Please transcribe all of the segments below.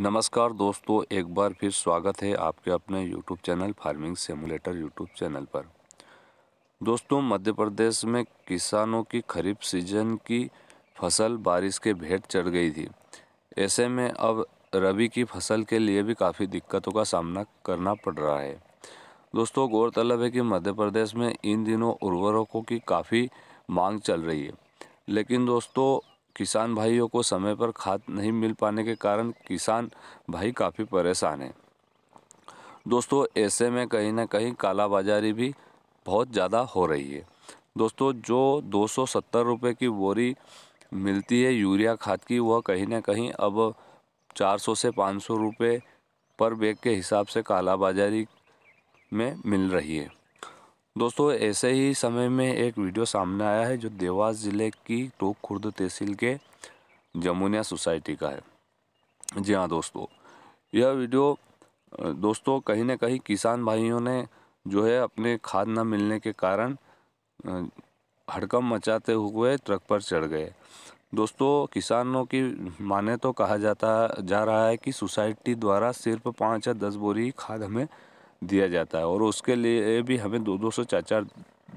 नमस्कार दोस्तों एक बार फिर स्वागत है आपके अपने YouTube channel farming simulator YouTube channel पर दोस्तों मध्य प्रदेश में किसानों की खरीफ सीजन की फसल बारिश के भेंट चढ़ गई थी ऐसे में अब रबी की फसल के लिए भी काफ़ी दिक्कतों का सामना करना पड़ रहा है दोस्तों गौरतलब है कि मध्य प्रदेश में इन दिनों उर्वरकों की काफ़ी मांग चल रही है लेकिन दोस्तों किसान भाइयों को समय पर खाद नहीं मिल पाने के कारण किसान भाई काफ़ी परेशान हैं दोस्तों ऐसे में कहीं ना कहीं कालाबाजारी भी बहुत ज़्यादा हो रही है दोस्तों जो दो सौ की बोरी मिलती है यूरिया खाद की वह कहीं ना कहीं अब 400 से 500 रुपए पर बैग के हिसाब से कालाबाजारी में मिल रही है दोस्तों ऐसे ही समय में एक वीडियो सामने आया है जो देवास ज़िले की टोक खुर्द तहसील के जमुनिया सोसाइटी का है जी हाँ दोस्तों यह वीडियो दोस्तों कहीं ना कहीं किसान भाइयों ने जो है अपने खाद न मिलने के कारण हड़कम मचाते हुए ट्रक पर चढ़ गए दोस्तों किसानों की माने तो कहा जाता जा रहा है कि सोसाइटी द्वारा सिर्फ पाँच या दस बोरी खाद हमें दिया जाता है और उसके लिए भी हमें दो दो से चार चार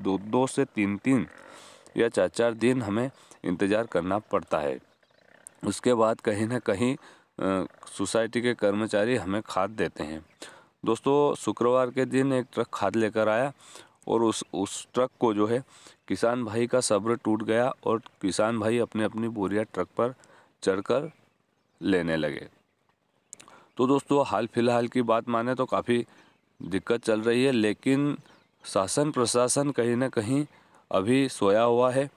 दो दो से तीन तीन या चार चार दिन हमें इंतज़ार करना पड़ता है उसके बाद कहीं ना कहीं सोसाइटी के कर्मचारी हमें खाद देते हैं दोस्तों शुक्रवार के दिन एक ट्रक खाद लेकर आया और उस उस ट्रक को जो है किसान भाई का सब्र टूट गया और किसान भाई अपने अपनी बोरिया ट्रक पर चढ़कर लेने लगे तो दोस्तों हाल फिलहाल की बात माने तो काफ़ी दिक्कत चल रही है लेकिन शासन प्रशासन कहीं ना कहीं अभी सोया हुआ है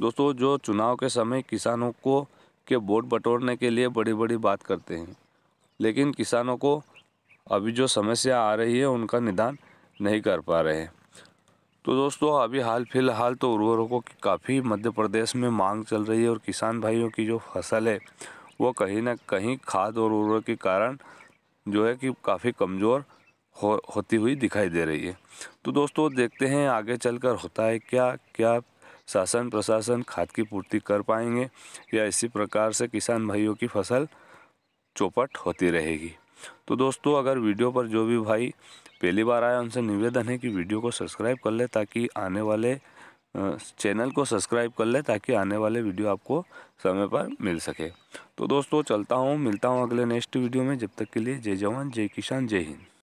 दोस्तों जो चुनाव के समय किसानों को के वोट बटोरने के लिए बड़ी बड़ी बात करते हैं लेकिन किसानों को अभी जो समस्या आ रही है उनका निदान नहीं कर पा रहे हैं तो दोस्तों अभी हाल फिलहाल तो उर्वरकों की काफ़ी मध्य प्रदेश में मांग चल रही है और किसान भाइयों की जो फसल है वो कहीं ना कहीं खाद और उर्वरक के कारण जो है कि काफ़ी कमज़ोर हो होती हुई दिखाई दे रही है तो दोस्तों देखते हैं आगे चलकर होता है क्या क्या शासन प्रशासन खाद की पूर्ति कर पाएंगे या इसी प्रकार से किसान भाइयों की फसल चौपट होती रहेगी तो दोस्तों अगर वीडियो पर जो भी भाई पहली बार आया उनसे निवेदन है कि वीडियो को सब्सक्राइब कर ले ताकि आने वाले चैनल को सब्सक्राइब कर ले ताकि आने वाले वीडियो आपको समय पर मिल सके तो दोस्तों चलता हूँ मिलता हूँ अगले नेक्स्ट वीडियो में जब तक के लिए जय जवान जय किसान जय हिंद